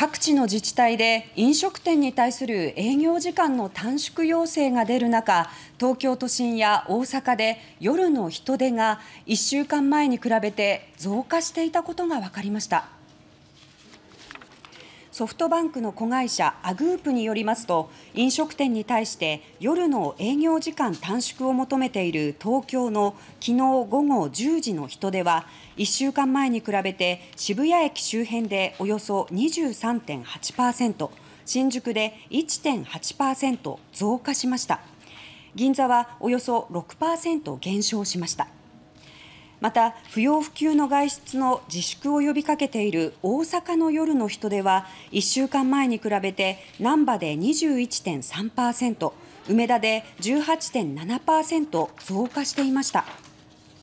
各地の自治体で飲食店に対する営業時間の短縮要請が出る中東京都心や大阪で夜の人出が1週間前に比べて増加していたことが分かりました。ソフトバンクの子会社アグープによりますと飲食店に対して夜の営業時間短縮を求めている東京の昨日午後10時の人出は1週間前に比べて渋谷駅周辺でおよそ23.8%。新宿で1.8%増加しました銀座はおよそ6%減少しましたまた、不要不急の外出の自粛を呼びかけている大阪の夜の人出は1週間前に比べて難波で21.3％梅田で18.7％増加していました。